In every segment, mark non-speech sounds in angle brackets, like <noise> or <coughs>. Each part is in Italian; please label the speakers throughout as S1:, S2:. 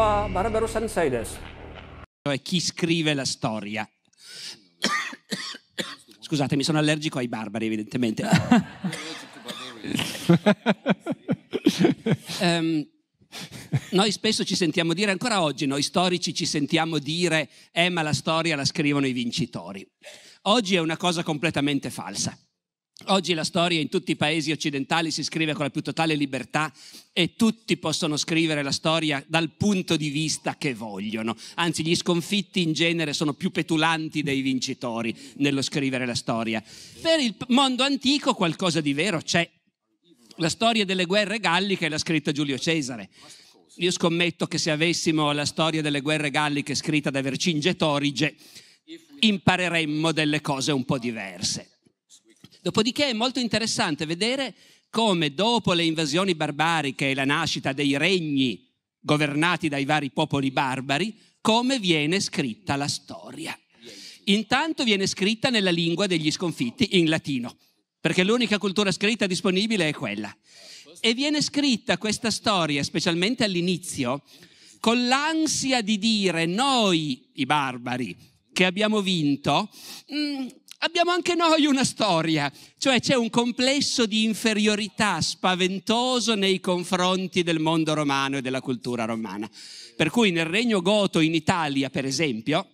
S1: a Barbero Sanseides. Cioè chi scrive la storia. <coughs> Scusate, mi sono allergico ai barbari evidentemente. um, <laughs> noi spesso ci sentiamo dire, ancora oggi noi storici ci sentiamo dire, eh ma la storia la scrivono i vincitori. Oggi è una cosa completamente falsa. Oggi la storia in tutti i paesi occidentali si scrive con la più totale libertà e tutti possono scrivere la storia dal punto di vista che vogliono. Anzi, gli sconfitti in genere sono più petulanti dei vincitori nello scrivere la storia. Per il mondo antico qualcosa di vero c'è. La storia delle guerre galliche l'ha scritta Giulio Cesare. Io scommetto che se avessimo la storia delle guerre galliche scritta da Vercingetorige impareremmo delle cose un po' diverse. Dopodiché è molto interessante vedere come dopo le invasioni barbariche e la nascita dei regni governati dai vari popoli barbari, come viene scritta la storia. Intanto viene scritta nella lingua degli sconfitti, in latino, perché l'unica cultura scritta disponibile è quella. E viene scritta questa storia, specialmente all'inizio, con l'ansia di dire noi, i barbari, che abbiamo vinto, mm, abbiamo anche noi una storia, cioè c'è un complesso di inferiorità spaventoso nei confronti del mondo romano e della cultura romana. Per cui nel Regno Goto in Italia, per esempio,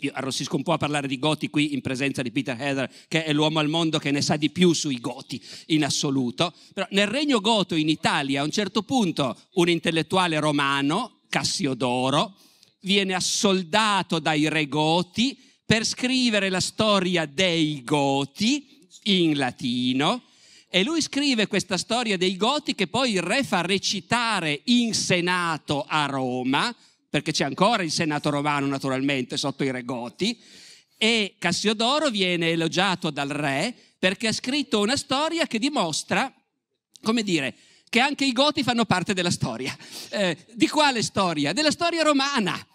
S1: io arrossisco un po' a parlare di Goti qui in presenza di Peter Heather, che è l'uomo al mondo che ne sa di più sui Goti in assoluto, però nel Regno Goto in Italia a un certo punto un intellettuale romano, Cassiodoro, viene assoldato dai re Goti per scrivere la storia dei Goti in latino e lui scrive questa storia dei Goti che poi il re fa recitare in Senato a Roma, perché c'è ancora il Senato romano naturalmente sotto i re Goti, e Cassiodoro viene elogiato dal re perché ha scritto una storia che dimostra, come dire, che anche i Goti fanno parte della storia. Eh, di quale storia? Della storia romana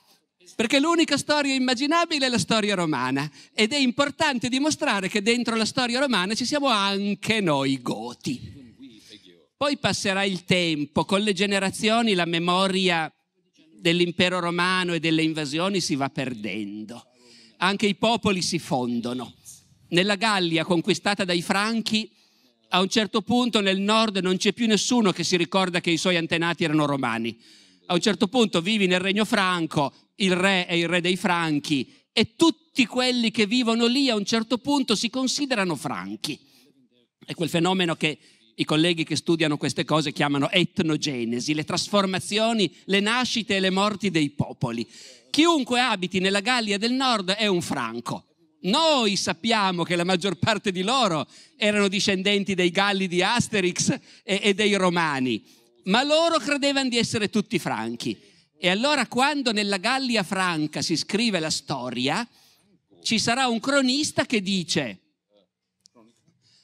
S1: perché l'unica storia immaginabile è la storia romana ed è importante dimostrare che dentro la storia romana ci siamo anche noi goti. Poi passerà il tempo, con le generazioni la memoria dell'impero romano e delle invasioni si va perdendo, anche i popoli si fondono. Nella Gallia conquistata dai Franchi, a un certo punto nel nord non c'è più nessuno che si ricorda che i suoi antenati erano romani a un certo punto vivi nel regno franco, il re è il re dei franchi e tutti quelli che vivono lì a un certo punto si considerano franchi. È quel fenomeno che i colleghi che studiano queste cose chiamano etnogenesi, le trasformazioni, le nascite e le morti dei popoli. Chiunque abiti nella Gallia del Nord è un franco. Noi sappiamo che la maggior parte di loro erano discendenti dei Galli di Asterix e, e dei Romani ma loro credevano di essere tutti franchi. E allora quando nella Gallia Franca si scrive la storia, ci sarà un cronista che dice,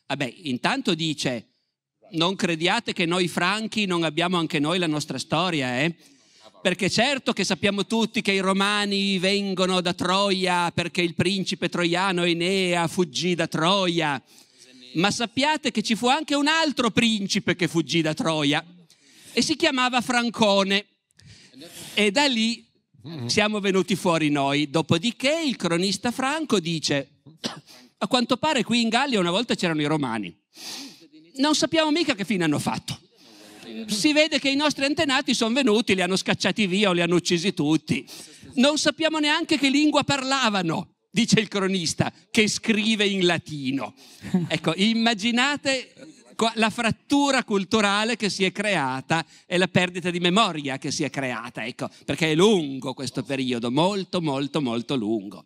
S1: vabbè, intanto dice, non crediate che noi franchi non abbiamo anche noi la nostra storia, eh? Perché certo che sappiamo tutti che i romani vengono da Troia perché il principe troiano Enea fuggì da Troia. Ma sappiate che ci fu anche un altro principe che fuggì da Troia, e si chiamava Francone. E da lì siamo venuti fuori noi. Dopodiché il cronista Franco dice, a quanto pare qui in Gallia una volta c'erano i romani. Non sappiamo mica che fine hanno fatto. Si vede che i nostri antenati sono venuti, li hanno scacciati via o li hanno uccisi tutti. Non sappiamo neanche che lingua parlavano dice il cronista, che scrive in latino. Ecco, immaginate la frattura culturale che si è creata e la perdita di memoria che si è creata, ecco, perché è lungo questo periodo, molto, molto, molto lungo.